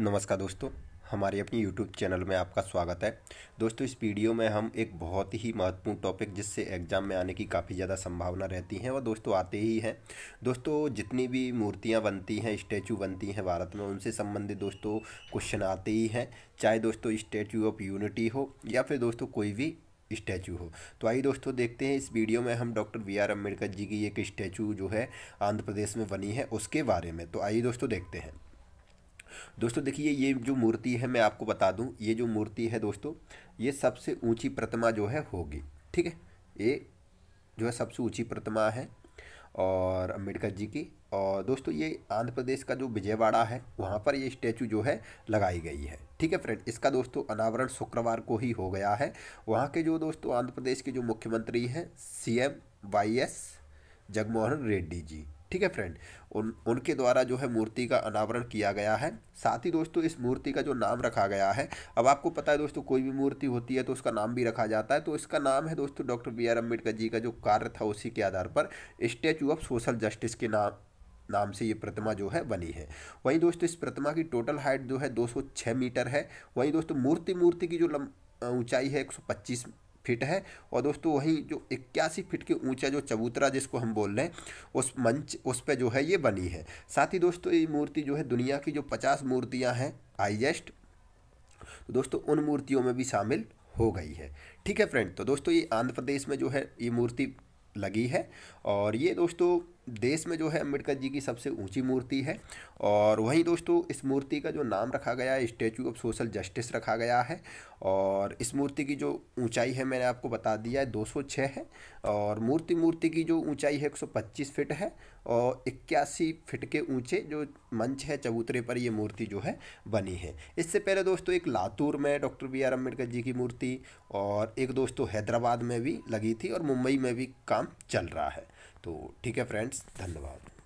नमस्कार दोस्तों हमारे अपनी YouTube चैनल में आपका स्वागत है दोस्तों इस वीडियो में हम एक बहुत ही महत्वपूर्ण टॉपिक जिससे एग्ज़ाम में आने की काफ़ी ज़्यादा संभावना रहती है और दोस्तों आते ही हैं दोस्तों जितनी भी मूर्तियाँ बनती हैं स्टैचू बनती हैं भारत में उनसे संबंधित दोस्तों क्वेश्चन आते ही हैं चाहे दोस्तों स्टैचू ऑफ यूनिटी हो या फिर दोस्तों कोई भी स्टैचू हो तो आइए दोस्तों देखते हैं इस वीडियो में हम doctor B R Ambedkar ji की एक स्टैचू जो है आंध्र प्रदेश में बनी है उसके बारे में तो आइए दोस्तों देखते हैं दोस्तों देखिए ये जो मूर्ति है मैं आपको बता दूं ये जो मूर्ति है दोस्तों ये सबसे ऊंची प्रतिमा जो है होगी ठीक है ये जो है सबसे ऊंची प्रतिमा है और अम्बेडकर जी की और दोस्तों ये आंध्र प्रदेश का जो विजयवाड़ा है वहाँ पर ये स्टैचू जो है लगाई गई है ठीक है फ्रेंड इसका दोस्तों अनावरण शुक्रवार को ही हो गया है वहाँ के जो दोस्तों आंध्र प्रदेश के जो मुख्यमंत्री हैं C M Y S Jagmohan Reddy ji ठीक है फ्रेंड उन उनके द्वारा जो है मूर्ति का अनावरण किया गया है साथ ही दोस्तों इस मूर्ति का जो नाम रखा गया है अब आपको पता है दोस्तों कोई भी मूर्ति होती है तो उसका नाम भी रखा जाता है तो इसका नाम है दोस्तों doctor B R Ambedkar ji का जो कार्य था उसी के आधार पर स्टैचू ऑफ सोशल जस्टिस के नाम नाम से ये प्रतिमा जो है बनी है वहीं दोस्तों इस प्रतिमा की टोटल हाइट जो है दो मीटर है वहीं दोस्तों मूर्ति मूर्ति की जो ऊंचाई है 125 फिट है और दोस्तों वही जो इक्यासी फिट के ऊंचा जो चबूतरा जिसको हम बोल रहे हैं उस मंच उस पर जो है ये बनी है साथ ही दोस्तों ये मूर्ति जो है दुनिया की जो पचास मूर्तियाँ हैं हाइजेस्ट तो दोस्तों उन मूर्तियों में भी शामिल हो गई है ठीक है फ्रेंड तो दोस्तों ये आंध्र प्रदेश में जो है ये मूर्ति लगी है और ये दोस्तों देश में जो है अम्बेडकर जी की सबसे ऊंची मूर्ति है और वहीं दोस्तों इस मूर्ति का जो नाम रखा गया है स्टैचू ऑफ सोशल जस्टिस रखा गया है और इस मूर्ति की जो ऊंचाई है मैंने आपको बता दिया है 206 है और मूर्ति मूर्ति की जो ऊंचाई है 125 फीट है और इक्यासी फिट के ऊंचे जो मंच है चबूतरे पर ये मूर्ति जो है बनी है इससे पहले दोस्तों एक लातूर में doctor B R Ambedkar ji की मूर्ति और एक दोस्तों हैदराबाद में भी लगी थी और मुंबई में भी काम चल रहा है तो ठीक है फ्रेंड्स धन्यवाद